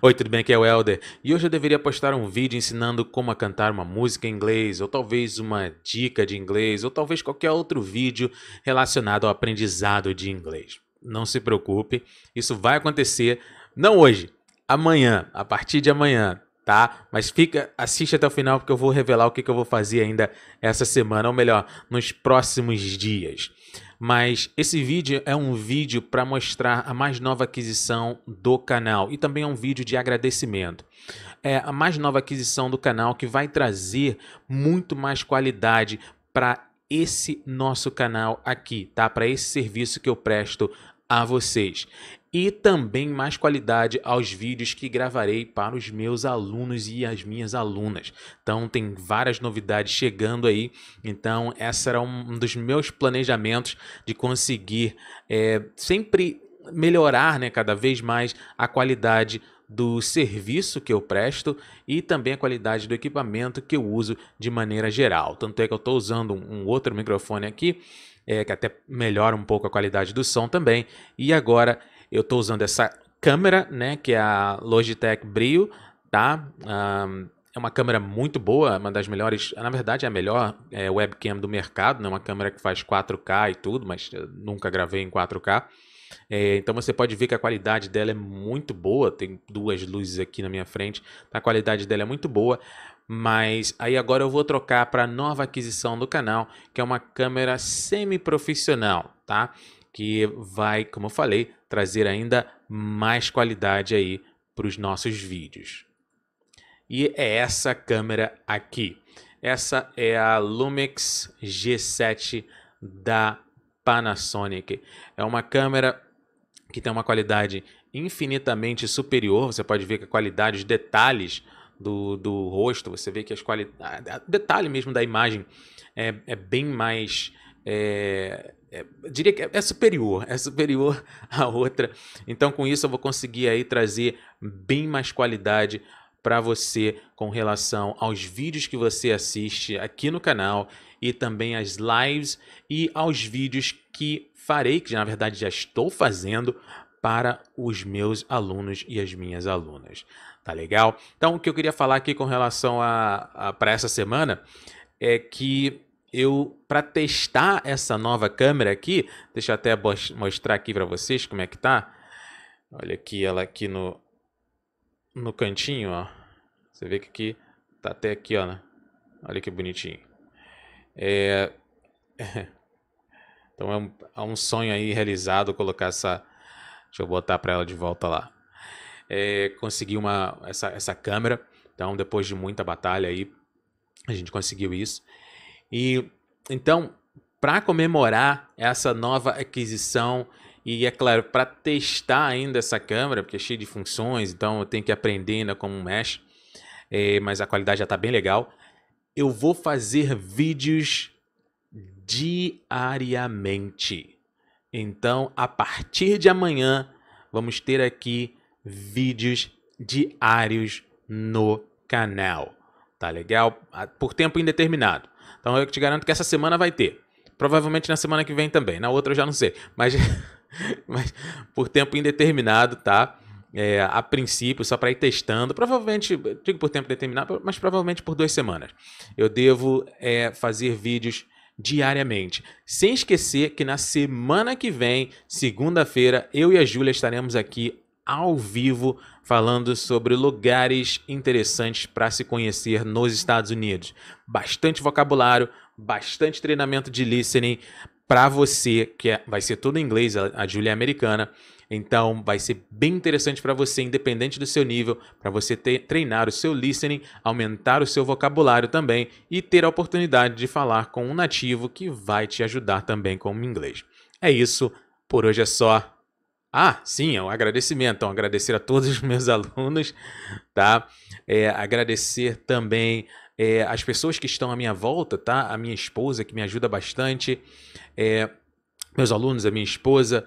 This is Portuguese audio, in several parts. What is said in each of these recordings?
Oi, tudo bem? Aqui é o Helder. e hoje eu deveria postar um vídeo ensinando como a cantar uma música em inglês, ou talvez uma dica de inglês, ou talvez qualquer outro vídeo relacionado ao aprendizado de inglês. Não se preocupe, isso vai acontecer, não hoje, amanhã, a partir de amanhã, tá? Mas fica, assiste até o final porque eu vou revelar o que, que eu vou fazer ainda essa semana, ou melhor, nos próximos dias. Mas esse vídeo é um vídeo para mostrar a mais nova aquisição do canal e também é um vídeo de agradecimento. É a mais nova aquisição do canal que vai trazer muito mais qualidade para esse nosso canal aqui, tá? Para esse serviço que eu presto a vocês e também mais qualidade aos vídeos que gravarei para os meus alunos e as minhas alunas. Então tem várias novidades chegando aí. Então essa era um dos meus planejamentos de conseguir é, sempre melhorar, né, cada vez mais a qualidade do serviço que eu presto e também a qualidade do equipamento que eu uso de maneira geral. Tanto é que eu estou usando um outro microfone aqui é, que até melhora um pouco a qualidade do som também. E agora eu estou usando essa câmera, né, que é a Logitech Brio, tá? Um, ah, é uma câmera muito boa, é uma das melhores, na verdade é a melhor é, webcam do mercado, né? Uma câmera que faz 4K e tudo, mas nunca gravei em 4K. É, então você pode ver que a qualidade dela é muito boa. Tem duas luzes aqui na minha frente. Tá? A qualidade dela é muito boa, mas aí agora eu vou trocar para a nova aquisição do canal, que é uma câmera semi-profissional, tá? Que vai, como eu falei, trazer ainda mais qualidade aí para os nossos vídeos. E é essa câmera aqui. Essa é a Lumix G7 da Panasonic. É uma câmera que tem uma qualidade infinitamente superior. Você pode ver que a qualidade, os detalhes do, do rosto, você vê que as qualidades. Detalhe mesmo da imagem é, é bem mais. É, é, diria que é, é, superior, é superior à outra. Então, com isso, eu vou conseguir aí trazer bem mais qualidade para você com relação aos vídeos que você assiste aqui no canal e também às lives e aos vídeos que farei, que na verdade já estou fazendo para os meus alunos e as minhas alunas. Tá legal? Então, o que eu queria falar aqui com relação a, a para essa semana é que eu para testar essa nova câmera aqui, deixa eu até mostrar aqui para vocês como é que tá. Olha aqui ela aqui no no cantinho, ó. Você vê que aqui tá até aqui, ó. Né? Olha que bonitinho. É... então é um, é um sonho aí realizado colocar essa Deixa eu botar para ela de volta lá. É, consegui uma, essa, essa câmera. Então, depois de muita batalha aí, a gente conseguiu isso. E então, para comemorar essa nova aquisição e é claro, para testar ainda essa câmera, porque é cheia de funções, então eu tenho que aprender ainda como mexe, é, mas a qualidade já está bem legal. Eu vou fazer vídeos diariamente. Então, a partir de amanhã, vamos ter aqui vídeos diários no canal. Tá legal? Ah, por tempo indeterminado. Então, eu te garanto que essa semana vai ter. Provavelmente na semana que vem também. Na outra eu já não sei. Mas, mas por tempo indeterminado, tá? É, a princípio, só para ir testando. Provavelmente, digo por tempo determinado, mas provavelmente por duas semanas. Eu devo é, fazer vídeos diariamente. Sem esquecer que na semana que vem, segunda-feira, eu e a Júlia estaremos aqui ao vivo falando sobre lugares interessantes para se conhecer nos Estados Unidos. Bastante vocabulário, bastante treinamento de listening, para você, que é, vai ser tudo em inglês, a, a é americana. Então, vai ser bem interessante para você, independente do seu nível, para você ter, treinar o seu listening, aumentar o seu vocabulário também e ter a oportunidade de falar com um nativo que vai te ajudar também com o inglês. É isso, por hoje é só. Ah, sim, é um agradecimento. Então, agradecer a todos os meus alunos, tá? É, agradecer também é, as pessoas que estão à minha volta, tá? A minha esposa, que me ajuda bastante, é, meus alunos, a minha esposa,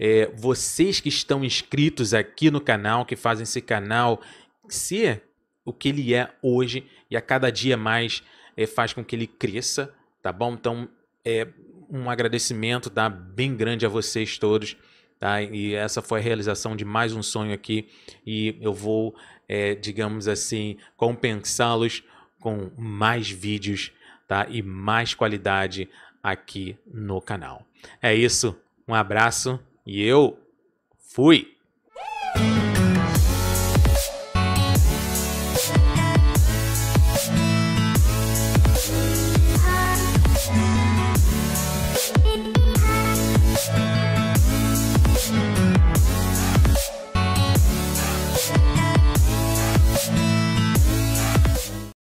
é, vocês que estão inscritos aqui no canal, que fazem esse canal ser o que ele é hoje e a cada dia mais é, faz com que ele cresça, tá bom? Então, é um agradecimento tá? bem grande a vocês todos. Tá? E essa foi a realização de mais um sonho aqui e eu vou, é, digamos assim, compensá-los com mais vídeos tá? e mais qualidade aqui no canal. É isso, um abraço e eu fui!